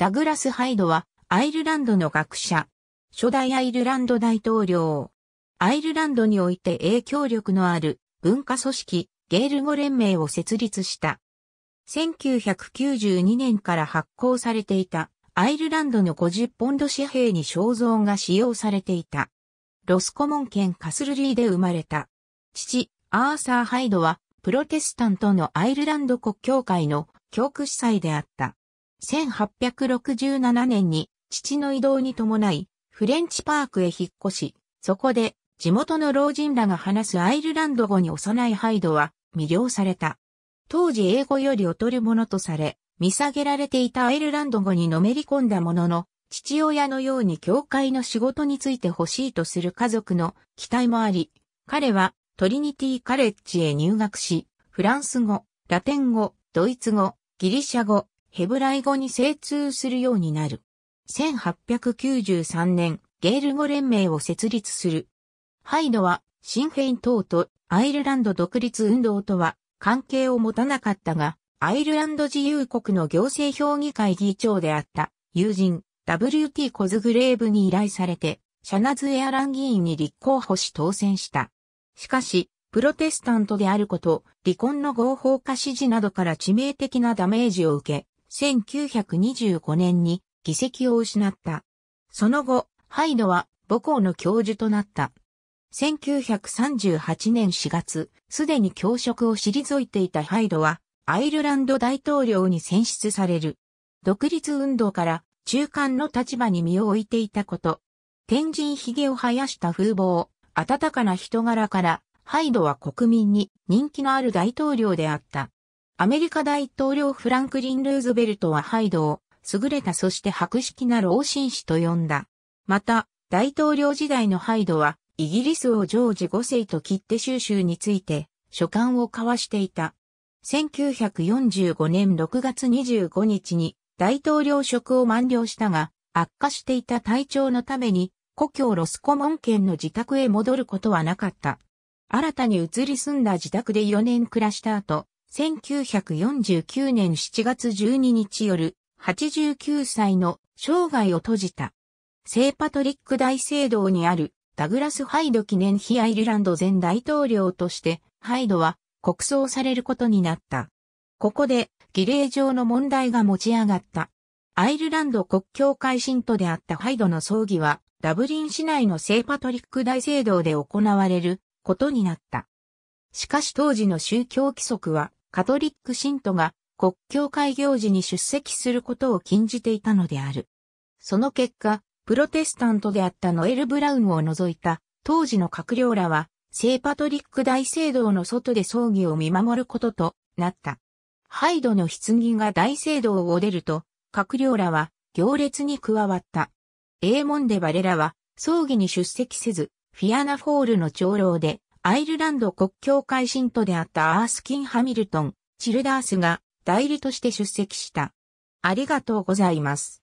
ダグラス・ハイドは、アイルランドの学者。初代アイルランド大統領。アイルランドにおいて影響力のある文化組織、ゲール語連盟を設立した。1992年から発行されていたアイルランドの50ポンド紙幣に肖像が使用されていた。ロスコモン県カスルリーで生まれた。父、アーサー・ハイドは、プロテスタントのアイルランド国教会の教区司祭であった。1867年に父の移動に伴い、フレンチパークへ引っ越し、そこで地元の老人らが話すアイルランド語に幼いハイドは魅了された。当時英語より劣るものとされ、見下げられていたアイルランド語にのめり込んだものの、父親のように教会の仕事について欲しいとする家族の期待もあり、彼はトリニティカレッジへ入学し、フランス語、ラテン語、ドイツ語、ギリシャ語、ヘブライ語に精通するようになる。1893年、ゲール語連盟を設立する。ハイドは、シンフェイン党とアイルランド独立運動とは関係を持たなかったが、アイルランド自由国の行政評議会議長であった友人 WT コズグレーブに依頼されて、シャナズエアラン議員に立候補し当選した。しかし、プロテスタントであること、離婚の合法化指示などから致命的なダメージを受け、1925年に議席を失った。その後、ハイドは母校の教授となった。1938年4月、すでに教職を退いていたハイドは、アイルランド大統領に選出される。独立運動から中間の立場に身を置いていたこと。天神髭を生やした風貌、温かな人柄から、ハイドは国民に人気のある大統領であった。アメリカ大統領フランクリン・ルーズベルトはハイドを、優れたそして博識な老紳士と呼んだ。また、大統領時代のハイドは、イギリス王ジョージ5世と切手収集について、書簡を交わしていた。1945年6月25日に、大統領職を満了したが、悪化していた体調のために、故郷ロスコモン県の自宅へ戻ることはなかった。新たに移り住んだ自宅で4年暮らした後、1949年7月12日夜、89歳の生涯を閉じた。聖パトリック大聖堂にあるダグラス・ハイド記念碑アイルランド前大統領として、ハイドは国葬されることになった。ここで儀礼上の問題が持ち上がった。アイルランド国境会信徒であったハイドの葬儀は、ダブリン市内の聖パトリック大聖堂で行われることになった。しかし当時の宗教規則はカトリック信徒が国教会行事に出席することを禁じていたのである。その結果、プロテスタントであったノエル・ブラウンを除いた当時の閣僚らは、聖パトリック大聖堂の外で葬儀を見守ることとなった。ハイドの棺が大聖堂を出ると、閣僚らは行列に加わった。エーモンデ・バレラは葬儀に出席せず、フィアナフォールの長老でアイルランド国境会新都であったアースキン・ハミルトン、チルダースが代理として出席した。ありがとうございます。